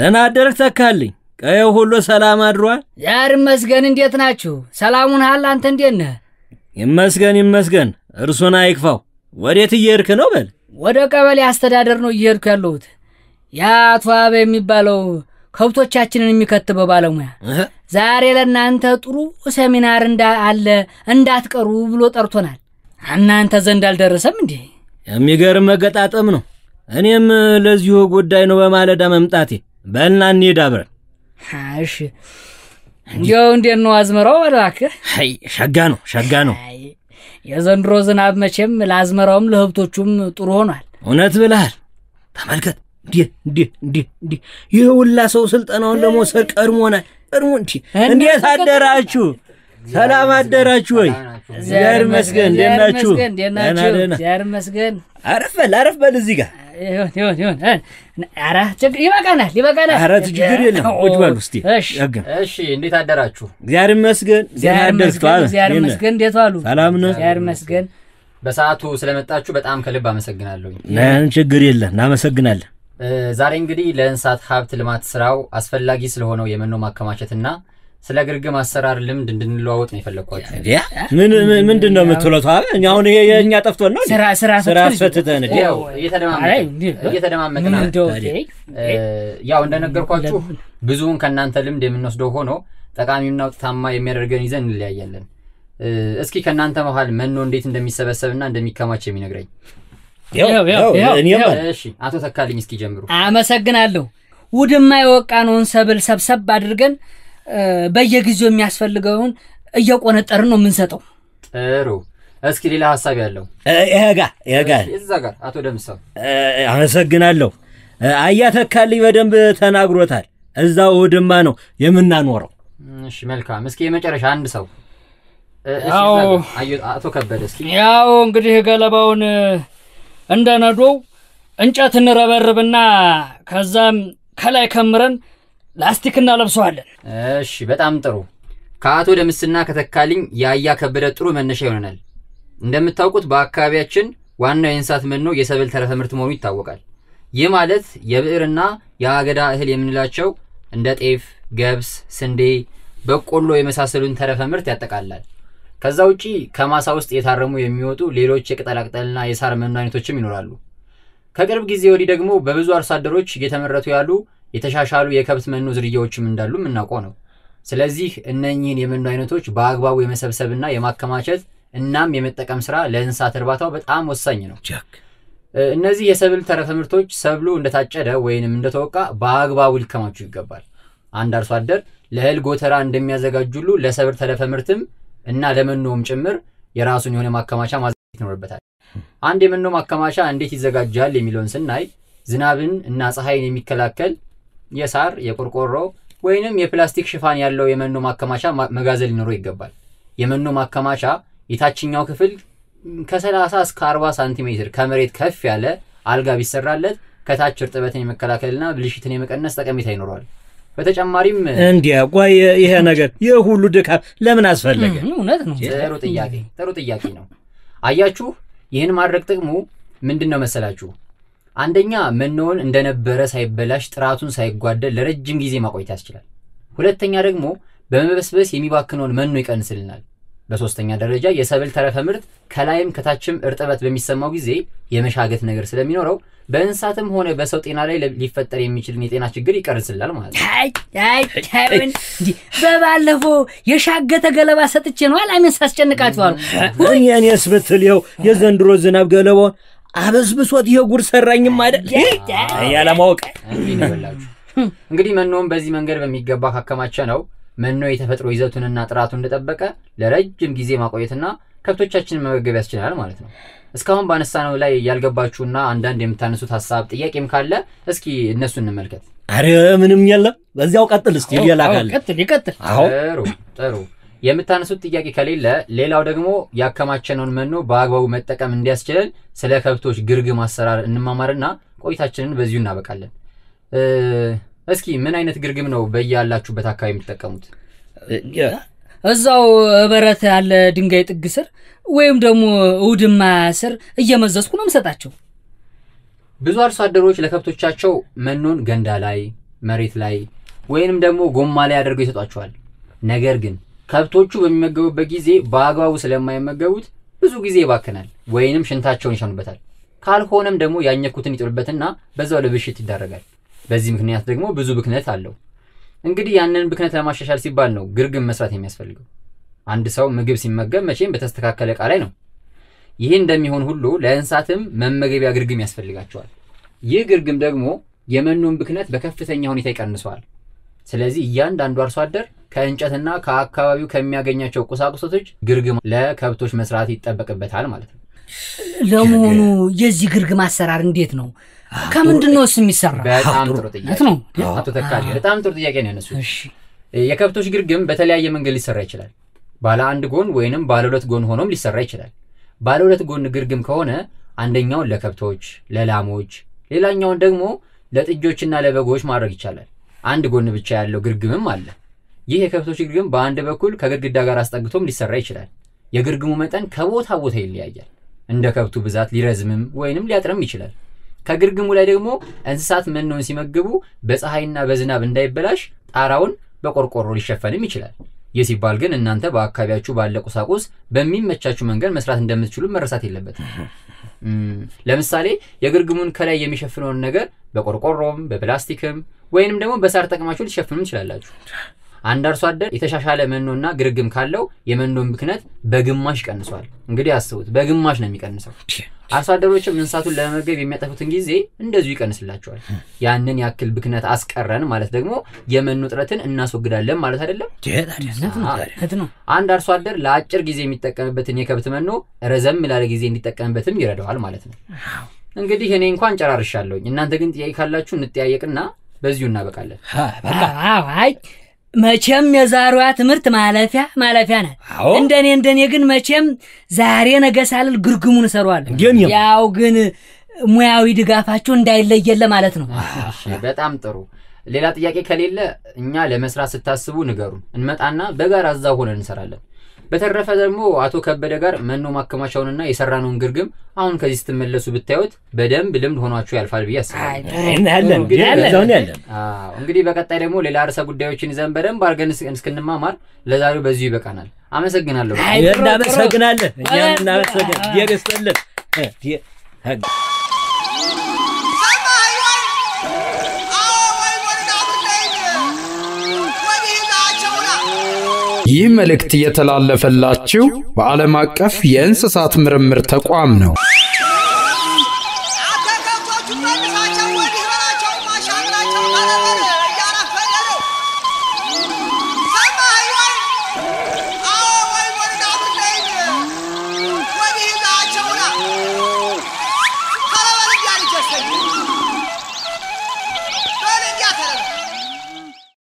ደህና አደርክ ተካልኝ። ቀየው ሁሉ ሰላም አድሯል? ዛር ይመስገን። እንዴት ናችሁ? ሰላሙን ሀል አንተ እንዴት ነህ? ይመስገን ይመስገን። እርሱን አይክፋው። ወዴት እየሄድክ ነው? በል ወደ ቀበሌ አስተዳደር ነው እየሄድኩ ያለሁት። ያ አቶ አበ የሚባለው ከብቶቻችንን የሚከትበው ባለሙያ ዛሬ ለእናንተ ጥሩ ሰሚናር አለ እንዳትቀሩ ብሎ ጠርቶናል። እናንተ ዘንድ አልደረሰም እንዴ? የሚገርም መገጣጠም ነው። እኔም ለዚሁ ጉዳይ ነው በማለዳ መምጣቴ በልና እንሄድ አብረን። እሺ እንዲያው እንዴት ነው አዝመራው? እባክህ አይ ሸጋ ነው ሸጋ ነው። የዘንድሮ ዝናብ መቼም ለአዝመራውም ለህብቶቹም ጥሩ ሆኗል። እውነት ብለሃል። ተመልከት እንዲህ እንዲህ እንዲህ እንዲህ ይህ ሁላ ሰው ስልጠናውን ለመውሰድ ቀድሞናል። ቀድሞ እንዲህ እንዴት አደራችሁ? ሰላም አደራችሁ ወይ? እግዚአብሔር ይመስገን። እንዴት ናችሁ? ደህና ደህና። እግዚአብሔር ይመስገን። አረፍ በል አረፍ በል እዚህ ጋር ኧረ ችግር ይበቃናል፣ ይበቃናል። ኧረ ችግር የለም። ቁጭ እሺ፣ እንዴት አደራችሁ? እግዚአብሔር ይመስገን። እግዚአብሔር ይመስገን። እንዴት ዋሉ? ሰላም ነው። እግዚአብሔር ይመስገን። በሰዓቱ ስለመጣችሁ በጣም ከልብ አመሰግናለሁ። ችግር የለም። እናመሰግናለን። ዛሬ እንግዲህ ለእንስሳት ሀብት ልማት ስራው አስፈላጊ ስለሆነው የመኖ ማከማቸትና ስለ ግርግም አሰራር ልምድ እንድንለዋወጥ ነው የፈለግኳቸው። ምንድን ነው የምትሎት? እኛ አሁን የእኛ ጠፍቶን ነው ስራ አስፈትተን እየተደማመጥን ያው እንደነገርኳችሁ ብዙውን ከእናንተ ልምድ የምንወስደው ሆኖ ጠቃሚና ውጤታማ የሚያደርገን ይዘን እንለያያለን። እስኪ ከእናንተ መሀል መኖ እንዴት እንደሚሰበሰብና እንደሚከማች የሚነግረኝ አቶ ተካልኝ እስኪ ጀምሩ። አመሰግናለሁ። ውድማ የወቃነውን ሰብል ሰብሰብ አድርገን በየጊዜው የሚያስፈልገውን እየቆነጠርን ነው የምንሰጠው። ጥሩ። እስኪ ሌላ ሀሳብ ያለው ይሄ ጋር ጋር እዛ ጋር አቶ ደምሰው አመሰግናለሁ። አያተካልኝ በደንብ ተናግሮታል። እዛው እሑድማ ነው የምናኖረው። እሺ መልካም። እስኪ የመጨረሻ አንድ ሰው አቶ ከበደ እስኪ ያው እንግዲህ ገለባውን እንደነዶው እንጨት እንረበርብና ከዛም ከላይ ከምረን ላስቲክ እናለብሰዋለን። እሺ፣ በጣም ጥሩ። ከአቶ ደምስና ከተካልኝ የአያ ከበደ ጥሩ መነሻ ይሆነናል። እንደምታውቁት በአካባቢያችን ዋናው የእንስሳት መኖ የሰብል ተረፈ ምርት መሆኑ ይታወቃል። ይህ ማለት የብዕርና የአገዳ እህል የምንላቸው እንደ ጤፍ፣ ገብስ፣ ስንዴ፣ በቆሎ የመሳሰሉን ተረፈ ምርት ያጠቃልላል። ከዛ ውጪ ከማሳ ውስጥ የታረሙ የሚወጡ ሌሎች የቅጠላቅጠልና የሳር መኖ አይነቶችም ይኖራሉ። ከቅርብ ጊዜ ወዲህ ደግሞ በብዙ አርሶ አደሮች እየተመረቱ ያሉ የተሻሻሉ የከብት መኖ ዝርያዎችም እንዳሉ የምናውቀው ነው። ስለዚህ እነኚህን የመኖ አይነቶች በአግባቡ የመሰብሰብና የማከማቸት እናም የመጠቀም ስራ ለእንስሳት እርባታው በጣም ወሳኝ ነው። እነዚህ የሰብል ተረፈ ምርቶች ሰብሉ እንደታጨደ ወይንም እንደተወቃ በአግባቡ ሊከማቹ ይገባል። አንድ አርሶ አደር ለእህል ጎተራ እንደሚያዘጋጁሉ ለሰብል ተረፈ ምርትም እና ለመኖውም ጭምር የራሱን የሆነ ማከማቻ ማዘጋጀት ይኖርበታል። አንድ የመኖ ማከማቻ እንዴት ይዘጋጃል የሚለውን ስናይ ዝናብን እና ፀሐይን የሚከላከል የሳር የቆርቆሮ ወይንም የፕላስቲክ ሽፋን ያለው የመኖ ማከማቻ መጋዘን ሊኖረው ይገባል። የመኖ ማከማቻ የታችኛው ክፍል ከ30 እስከ 40 ሳንቲሜትር ከመሬት ከፍ ያለ አልጋ ቢሰራለት ከታች እርጥበትን የመከላከልና ብልሽትን የመቀነስ ጠቀሜታ ይኖረዋል። በተጨማሪም እንዲያውቋ ይሄ ነገር ይህ ሁሉ ድካም ለምን አስፈለገ? እውነት ነው። ጥሩ ጥያቄ ጥሩ ጥያቄ ነው። አያችሁ፣ ይህን ማድረግ ጥቅሙ ምንድን ነው መሰላችሁ? አንደኛ መኖውን እንደነበረ ሳይበላሽ ጥራቱን ሳይጓደል ለረጅም ጊዜ ማቆየት ያስችላል። ሁለተኛ ደግሞ በመበስበስ የሚባክነውን መኖ ይቀንስልናል። በሶስተኛ ደረጃ የሰብል ተረፈ ምርት ከላይም ከታችም እርጥበት በሚሰማው ጊዜ የመሻገት ነገር ስለሚኖረው በእንስሳትም ሆነ በሰው ጤና ላይ ሊፈጠር የሚችልን የጤና ችግር ይቀርስላል ማለት ነው። በባለፈው የሻገተ ገለባ ሰጥቼ ነው አላሚን ሳስጨንቃችኋል። እኔ እኔስ ብትል የዘንድሮ ዝናብ ገለባውን አበስብሶት ይሄ ጉድ ሰራኝም አይደል ያለማወቅ እንግዲህ መኖውን በዚህ መንገድ በሚገባ ካከማቸ ነው መኖ የተፈጥሮ ይዘቱንና ጥራቱን እንደጠበቀ ለረጅም ጊዜ ማቆየትና ከብቶቻችንን መመገብ ያስችላል ማለት ነው። እስካሁን ባነሳነው ላይ ያልገባችሁና አንዳንድ የምታነሱት ሀሳብ ጥያቄም ካለ እስኪ እነሱ እንመልከት። አረ ምንም የለም። በዚያው ቀጥል እስቲ ሌላ ቀጥል ይቀጥል። ጥሩ ጥሩ የምታነሱት ጥያቄ ከሌለ ሌላው ደግሞ ያከማቸነውን መኖ በአግባቡ መጠቀም እንዲያስችለን ስለ ከብቶች ግርግም አሰራር እንማማርና ቆይታችንን በዚሁ እናበቃለን። እስኪ ምን አይነት ግርግም ነው በያላችሁበት አካባቢ የምትጠቀሙት? እዛው በረት ያለ ድንጋይ ጥግ ስር ወይም ደግሞ ውድማ ስር እየመዘዝኩ ነው የምሰጣቸው። ብዙ አርሶ አደሮች ለከብቶቻቸው መኖን ገንዳ ላይ፣ መሬት ላይ ወይንም ደግሞ ጎማ ላይ አድርገው ይሰጧቸዋል። ነገር ግን ከብቶቹ በሚመገቡበት ጊዜ በአግባቡ ስለማይመገቡት ብዙ ጊዜ ይባክናል ወይንም ሽንታቸውን ይሸኑበታል። ካልሆነም ደግሞ ያኘኩትን ይጥሉበትና በዛው ለብሽት ይዳረጋል። በዚህ ምክንያት ደግሞ ብዙ ብክነት አለው። እንግዲህ ያንን ብክነት ለማሻሻል ሲባል ነው ግርግም መስራት የሚያስፈልገው። አንድ ሰው ምግብ ሲመገብ መቼም በተስተካከለ እቃ ላይ ነው። ይህ እንደሚሆን ሁሉ ለእንስሳትም መመገቢያ ግርግም ያስፈልጋቸዋል። ይህ ግርግም ደግሞ የመኖን ብክነት በከፍተኛ ሁኔታ ይቀንሰዋል። ስለዚህ እያንዳንዱ አርሶ አደር ከእንጨትና ከአካባቢው ከሚያገኛቸው ቁሳቁሶች ግርግም ለከብቶች መስራት ይጠበቅበታል ማለት ነው። ለመሆኑ የዚህ ግርግም አሰራር እንዴት ነው? ከምንድን ነው የሚሰራ? በጣም ጥሩ ጥያቄ ነው። አቶ በጣም ጥሩ ጥያቄ ነው የከብቶች ግርግም በተለያየ መንገድ ሊሰራ ይችላል። ባለ አንድ ጎን ወይንም ባለ ሁለት ጎን ሆኖም ሊሰራ ይችላል። ባለ ሁለት ጎን ግርግም ከሆነ አንደኛውን ለከብቶች ለላሞች፣ ሌላኛውን ደግሞ ለጥጆችና ለበጎች ማድረግ ይቻላል። አንድ ጎን ብቻ ያለው ግርግምም አለ። ይህ የከብቶች ግርግም በአንድ በኩል ከግድግዳ ጋር አስጠግቶም ሊሰራ ይችላል። የግርግሙ መጠን ከቦታ ቦታ ይለያያል። እንደ ከብቱ ብዛት ሊረዝምም ወይንም ሊያጥርም ይችላል። ከግርግሙ ላይ ደግሞ እንስሳት መኖን ሲመግቡ በፀሐይና በዝናብ እንዳይበላሽ ጣራውን በቆርቆሮ ሊሸፈንም ይችላል። ይህ ሲባል ግን እናንተ በአካባቢያችሁ ባለ ቁሳቁስ በሚመቻችሁ መንገድ መስራት እንደምትችሉ መረሳት የለበትም። ለምሳሌ የግርግሙን ከላይ የሚሸፍነውን ነገር በቆርቆሮም በፕላስቲክም ወይንም ደግሞ በሳር ጠቅማችሁ ሊሸፍኑ ትችላላችሁ። አንድ አርሶ አደር የተሻሻለ መኖና ግርግም ካለው የመኖን ብክነት በግማሽ ቀንሷል። እንግዲህ አስቡት፣ በግማሽ ነው የሚቀንሰው። አርሶ አደሮችም እንስሳቱን ለመመገብ የሚያጠፉትን ጊዜ እንደዚሁ ይቀንስላቸዋል። ያንን ያክል ብክነት አስቀረን ማለት ደግሞ የመኖ እጥረትን እናስወግዳለን ማለት አይደለም። አንድ አርሶ አደር ለአጭር ጊዜ የሚጠቀምበትን የከብት መኖ ረዘም ላለ ጊዜ እንዲጠቀምበትም ይረዳዋል ማለት ነው። እንግዲህ እኔ እንኳን ጨራርሻለሁኝ። እናንተ ግን ጥያቄ ካላችሁ እንጠያየቅና በዚሁ እናበቃለን። መቼም የዛሬዋ ትምህርት ማለፊያ ማለፊያ ናት። እንደኔ እንደኔ ግን መቼም ዛሬ ነገ ሳልል ግርግሙን እሰሯዋለሁ። ያው ግን ሙያዊ ድጋፋችሁ እንዳይለየለ ማለት ነው። በጣም ጥሩ። ሌላ ጥያቄ ከሌለ እኛ ለመስራት ስታስቡ ንገሩን፣ እንመጣና በጋራ እዛው ሆነን እንሰራለን። በተረፈ ደግሞ አቶ ከበደ ጋር መኖ ማከማቻውንና የሰራነውን ግርግም አሁን ከዚህ ስትመለሱ ብታዩት በደንብ ልምድ ሆኗችሁ ያልፋል ብዬ አስባለሁ። እንግዲህ በቀጣይ ደግሞ ሌላ ርዕሰ ጉዳዮችን ይዘን በደንብ አድርገን እስክንማማር ለዛሬው በዚሁ ይበቃናል። አመሰግናለሁ። እናመሰግናለን። እናመሰግናለን። ይህ መልእክት እየተላለፈላችሁ በዓለም አቀፍ የእንስሳት ምርምር ተቋም ነው።